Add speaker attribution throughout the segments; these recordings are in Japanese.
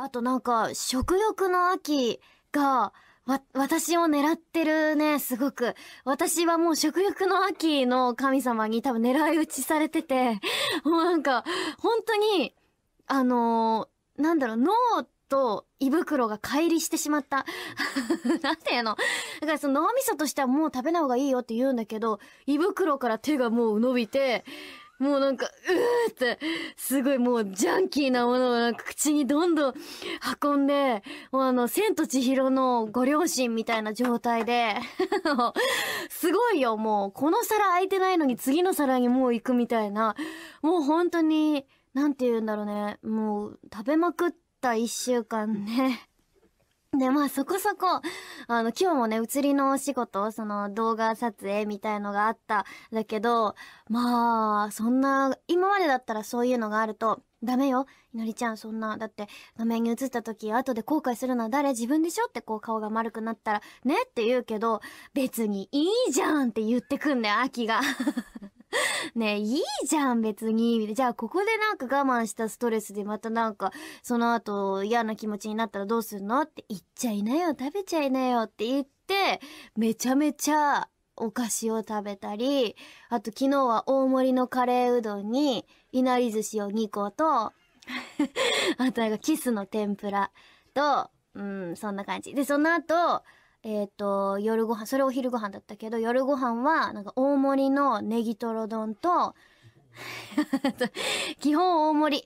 Speaker 1: あとなんか、食欲の秋が、わ、私を狙ってるね、すごく。私はもう食欲の秋の神様に多分狙い撃ちされてて、もうなんか、本当に、あのー、なんだろう、脳と胃袋が乖離してしまった。なんていうのだからその脳みそとしてはもう食べない方がいいよって言うんだけど、胃袋から手がもう伸びて、もうなんか、うーって、すごいもうジャンキーなものをなんか口にどんどん運んで、もうあの、千と千尋のご両親みたいな状態ですごいよ、もう、この皿空いてないのに次の皿にもう行くみたいな、もう本当に、なんて言うんだろうね、もう食べまくった一週間ね、で、まあそこそこ、あの、今日もね、映りのお仕事、その動画撮影みたいのがあった。だけど、まあ、そんな、今までだったらそういうのがあると、ダメよ。いのりちゃん、そんな、だって画面に映った時、後で後悔するのは誰自分でしょってこう顔が丸くなったら、ねって言うけど、別にいいじゃんって言ってくんだよ、秋が。ねいいじゃん、別に。じゃあ、ここでなんか我慢したストレスで、またなんか、その後、嫌な気持ちになったらどうすんのって言っちゃいなよ、食べちゃいなよって言って、めちゃめちゃ、お菓子を食べたり、あと昨日は大盛りのカレーうどんに、いなり寿司を2個と、あとなんかキスの天ぷらと、うん、そんな感じ。で、その後、えっ、ー、と、夜ご飯、それお昼ご飯だったけど、夜ご飯は、なんか大盛りのネギトロ丼と、基本大盛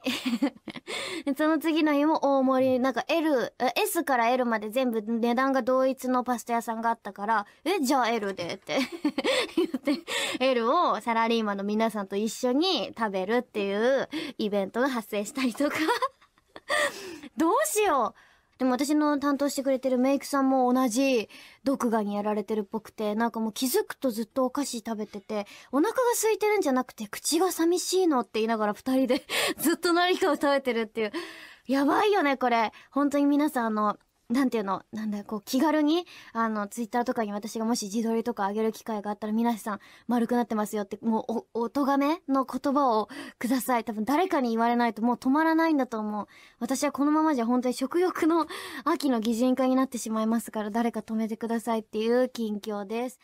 Speaker 1: り その次の日も大盛り。なんか L、S から L まで全部値段が同一のパスタ屋さんがあったから、え、じゃあ L でって 言って、L をサラリーマンの皆さんと一緒に食べるっていうイベントが発生したりとかどうしようでも私の担当してくれてるメイクさんも同じ毒牙にやられてるっぽくて、なんかもう気づくとずっとお菓子食べてて、お腹が空いてるんじゃなくて口が寂しいのって言いながら二人で ずっと何かを食べてるっていう。やばいよね、これ。本当に皆さんあの、なんていうの、なんだよ、こう気軽に、あの、ツイッターとかに私がもし自撮りとか上げる機会があったら、皆さん丸くなってますよって、もう、お、お咎めの言葉をください。多分誰かに言われないともう止まらないんだと思う。私はこのままじゃ本当に食欲の秋の擬人化になってしまいますから、誰か止めてくださいっていう近況です。